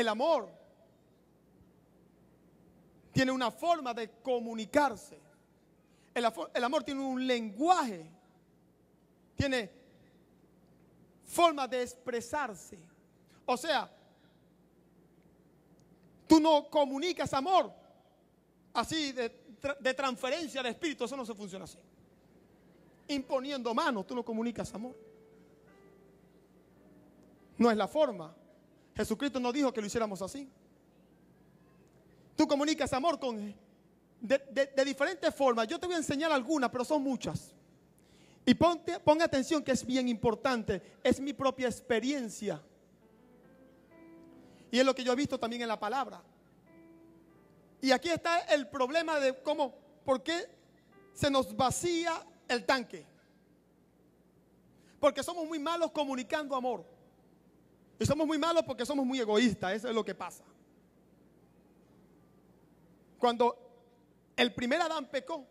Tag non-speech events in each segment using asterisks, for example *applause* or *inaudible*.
El amor tiene una forma de comunicarse. El, amor tiene un lenguaje. Tiene forma de expresarse. O sea, tú no comunicas amor así de, de, transferencia de espíritu. Eso no se funciona así. Imponiendo manos, tú no comunicas amor. No es la forma. Jesucristo no dijo que lo hiciéramos así. Tú comunicas amor con de, diferentes formas. Yo te voy a enseñar algunas, pero son muchas. Y ponte, ponga atención que es bien importante. Es mi propia experiencia. Y es lo que yo he visto también en la palabra. Y aquí está el problema de cómo, por qué se nos vacía el tanque. Porque somos muy malos comunicando amor. Y somos muy malos porque somos muy egoístas, eso es lo que pasa. Cuando el primer Adán pecó, o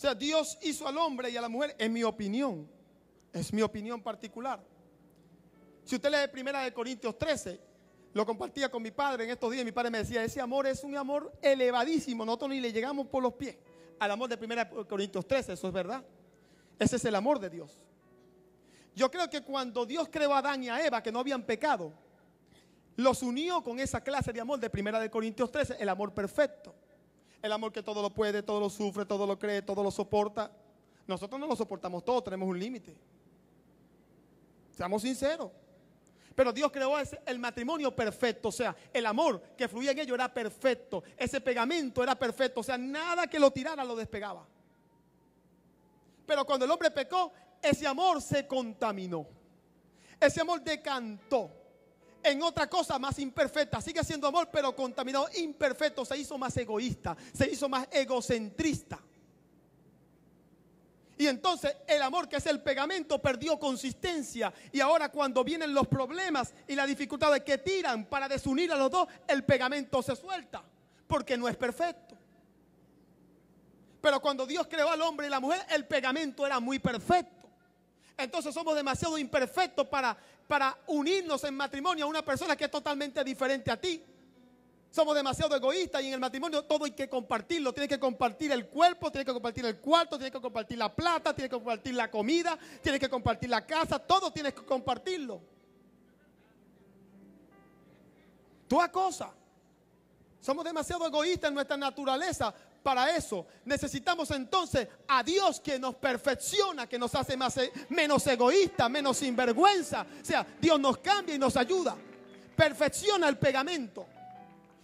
sea, Dios hizo al hombre y a la mujer, en mi opinión, es mi opinión particular. Si usted lee primera de Corintios 13, lo compartía con mi padre en estos días, mi padre me decía, ese amor es un amor elevadísimo, nosotros ni le llegamos por los pies al amor de primera de Corintios 13, eso es verdad. Ese es el amor de Dios. Yo creo que cuando Dios creó a Adán y a Eva, que no habían pecado, los unió con esa clase de amor de Primera de Corintios 13, el amor perfecto. El amor que todo lo puede, todo lo sufre, todo lo cree, todo lo soporta. Nosotros no lo soportamos todo, tenemos un límite. Seamos sinceros. Pero Dios creó el matrimonio perfecto, o sea, el amor que fluía en ello era perfecto, ese pegamento era perfecto, o sea, nada que lo tirara lo despegaba. Pero cuando el hombre pecó, ese amor se contaminó. Ese amor decantó en otra cosa más imperfecta. Sigue siendo amor, pero contaminado, imperfecto. Se hizo más egoísta, se hizo más egocentrista. Y entonces el amor que es el pegamento perdió consistencia. Y ahora cuando vienen los problemas y las dificultades que tiran para desunir a los dos, el pegamento se suelta. Porque no es perfecto. Pero cuando Dios creó al hombre y la mujer, el pegamento era muy perfecto entonces somos demasiado imperfectos para, unirnos en matrimonio a una persona que es totalmente diferente a ti. Somos demasiado egoístas y en el matrimonio todo hay que compartirlo. Tienes que compartir el cuerpo, tienes que compartir el cuarto, tienes que compartir la plata, tienes que compartir la comida, tienes que compartir la casa, todo tienes que compartirlo. a cosa. Somos demasiado egoístas en nuestra naturaleza para eso necesitamos entonces a Dios que nos perfecciona, que nos hace e, menos egoísta, menos sinvergüenza. O sea, Dios nos cambia y nos ayuda. Perfecciona el pegamento.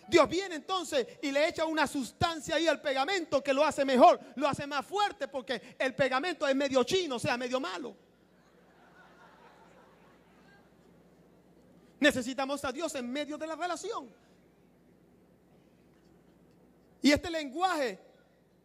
Dios viene entonces y le echa una sustancia ahí al pegamento que lo hace mejor, lo hace más fuerte porque el pegamento es medio chino, o sea, medio malo. Necesitamos a Dios en medio de la relación. Y este lenguaje,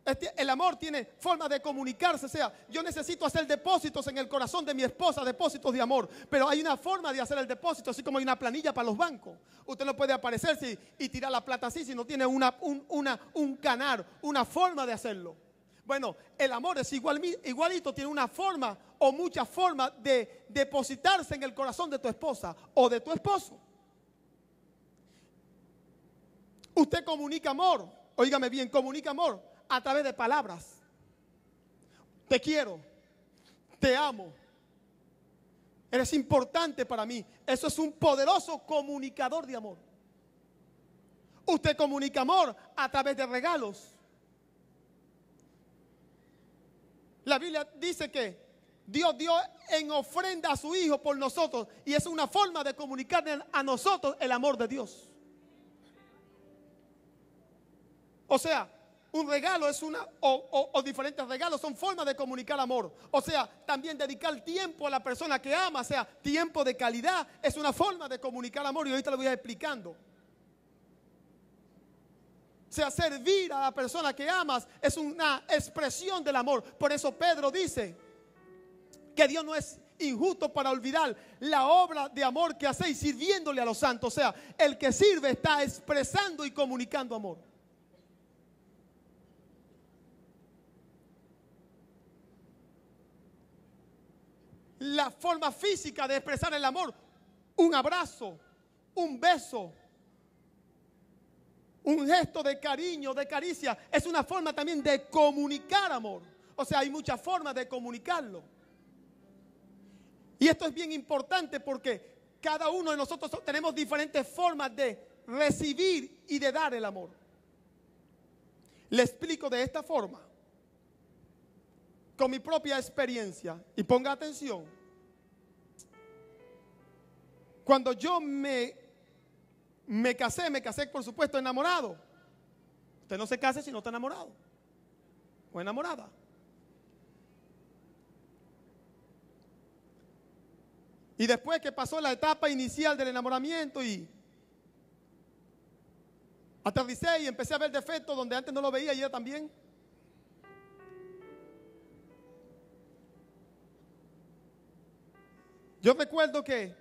este, el amor tiene forma de comunicarse. O sea, yo necesito hacer depósitos en el corazón de mi esposa, depósitos de amor. Pero hay una forma de hacer el depósito, así como hay una planilla para los bancos. Usted no puede aparecerse y, tirar la plata así si no tiene una, un, una, un canal, una forma de hacerlo. Bueno, el amor es igualito, tiene una forma o muchas formas de depositarse en el corazón de tu esposa o de tu esposo. Usted comunica amor, Óigame bien, comunica amor a través de palabras. Te quiero, te amo, eres importante para mí. Eso es un poderoso comunicador de amor. Usted comunica amor a través de regalos. La Biblia dice que Dios dio en ofrenda a su Hijo por nosotros y es una forma de comunicarle a nosotros el amor de Dios. O sea, un regalo es una, o, diferentes regalos son formas de comunicar amor. O sea, también dedicar tiempo a la persona que ama, o sea, tiempo de calidad, es una forma de comunicar amor y ahorita lo voy a ir explicando. O sea, servir a la persona que amas es una expresión del amor. Por eso Pedro dice que Dios no es injusto para olvidar la obra de amor que hacéis sirviéndole a los santos. O sea, el que sirve está expresando y comunicando amor. la forma física de expresar el amor. Un abrazo, un beso, un gesto de cariño, de caricia. Es una forma también de comunicar amor. O sea, hay muchas formas de comunicarlo. Y esto es bien importante porque cada uno de nosotros tenemos diferentes formas de recibir y de dar el amor. Le explico de esta forma con mi propia experiencia. Y ponga atención. Cuando yo me, me casé, me casé por supuesto enamorado. Usted no se case si no está enamorado. O enamorada. Y después que pasó la etapa inicial del enamoramiento y hasta y empecé a ver defectos donde antes no lo veía y ella también. Yo recuerdo que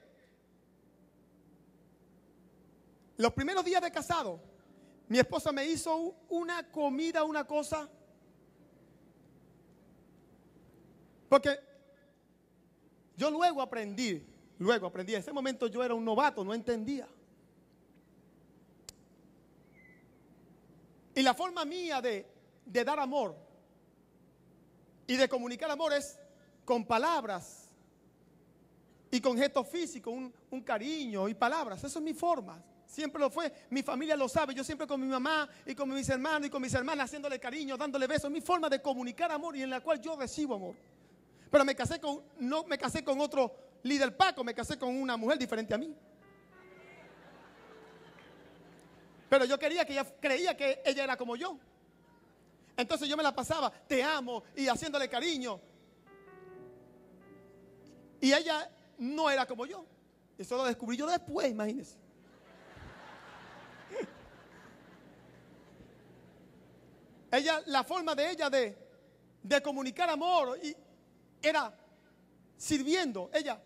los primeros días de casado, mi esposa me hizo una comida, una cosa. Porque yo luego aprendí, luego aprendí, en ese momento yo era un novato, no entendía. Y la forma mía de, de dar amor y de comunicar amor es con palabras y con gestos físicos, un, cariño y palabras. Eso es mi forma. Siempre lo fue. Mi familia lo sabe. Yo siempre con mi mamá y con mis hermanos y con mis hermanas haciéndole cariño, dándole besos. Es mi forma de comunicar amor y en la cual yo recibo amor. Pero me casé con, no me casé con otro líder Paco, me casé con una mujer diferente a mí. Pero yo quería que ella, creía que ella era como yo. Entonces yo me la pasaba, te amo y haciéndole cariño. Y ella no era como yo. Eso lo descubrí yo después, imagínense. *laughs* ella, la forma de ella de, comunicar amor era sirviendo. Ella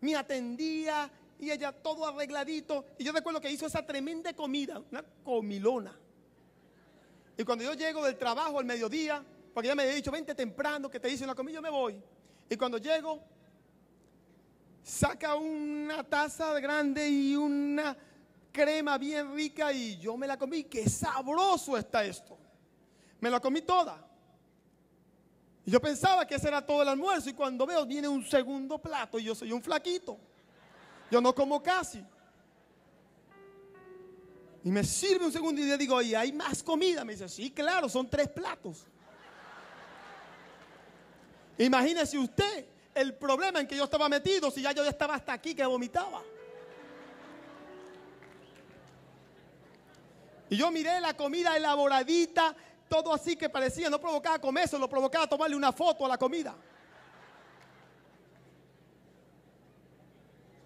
me atendía y ella todo arregladito. Y yo recuerdo que hizo esa tremenda comida, una comilona. Y cuando yo llego del trabajo al mediodía, porque ella me había dicho, vente temprano, que te hice una comida, yo me voy. Y cuando llego, saca una taza grande y una crema bien rica y yo me la comí. ¡Qué sabroso está esto! Me la comí toda. Y yo pensaba que ese era todo el almuerzo y cuando veo viene un segundo plato y yo soy un flaquito. Yo no como casi. Y me sirve un segundo y yo digo, ¿y hay más comida? Me dice, sí, claro, son tres platos. Imagínese usted, el problema en que yo estaba metido si ya yo ya estaba hasta aquí que vomitaba. Y yo miré la comida elaboradita, todo así que parecía, no provocaba comer, eso. Lo provocaba tomarle una foto a la comida.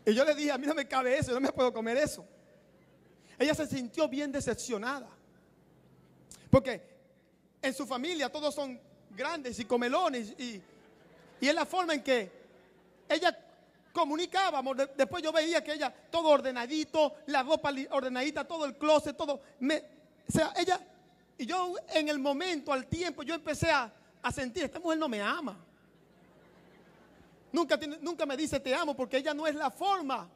Y yo le dije, a mí no me cabe eso, yo no me puedo comer eso. Ella se sintió bien decepcionada. Porque en su familia todos son grandes y comelones y, y es la forma en que ella comunicaba, después yo veía que ella, todo ordenadito, la ropa ordenadita, todo el closet, todo. o sea, ella, y yo en el momento, al tiempo, yo empecé a, sentir, esta mujer no me ama. Nunca, nunca me dice te amo porque ella no es la forma.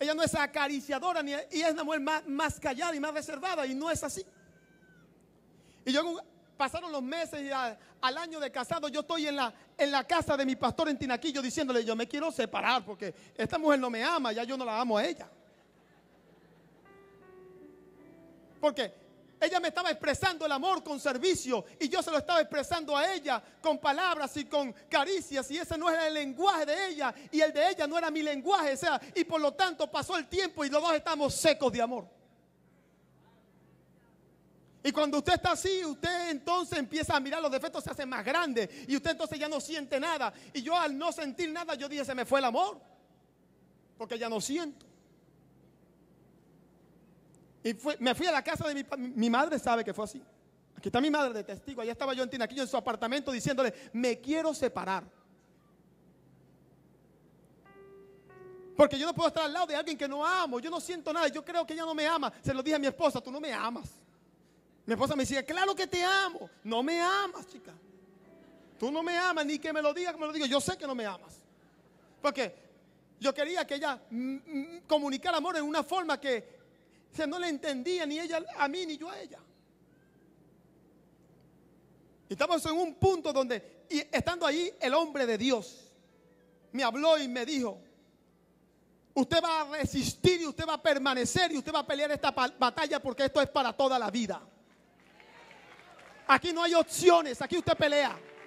Ella no es acariciadora ni, y es una mujer más, más callada y más reservada y no es así. Y yo Pasaron los meses y al año de casado yo estoy en la, en la casa de mi pastor en Tinaquillo diciéndole, yo me quiero separar porque esta mujer no me ama, ya yo no la amo a ella. Porque ella me estaba expresando el amor con servicio y yo se lo estaba expresando a ella con palabras y con caricias y ese no era el lenguaje de ella y el de ella no era mi lenguaje. O sea, y por lo tanto pasó el tiempo y los dos estamos secos de amor. Y cuando usted está así, usted entonces empieza a mirar los defectos, se hacen más grandes. Y usted entonces ya no siente nada. Y yo al no sentir nada, yo dije, se me fue el amor. Porque ya no siento. Y me fui a la casa de mi, mi madre, sabe que fue así. Aquí está mi madre de testigo. Allá estaba yo en Tinaquillo en su apartamento diciéndole, me quiero separar. Porque yo no puedo estar al lado de alguien que no amo. Yo no siento nada. Yo creo que ella no me ama. Se lo dije a mi esposa, tú no me amas. Mi esposa me decía, claro que te amo. No me amas, chica. Tú no me amas, ni que me lo digas, me lo digo. Yo sé que no me amas. Porque yo quería que ella mm, mm, comunicara amor en una forma que no le entendía ni ella a mí, ni yo a ella. Y estamos en un punto donde, y estando ahí el hombre de Dios me habló y me dijo, usted va a resistir y usted va a permanecer y usted va a pelear esta batalla porque esto es para toda la vida. Aquí no hay opciones, aquí usted pelea.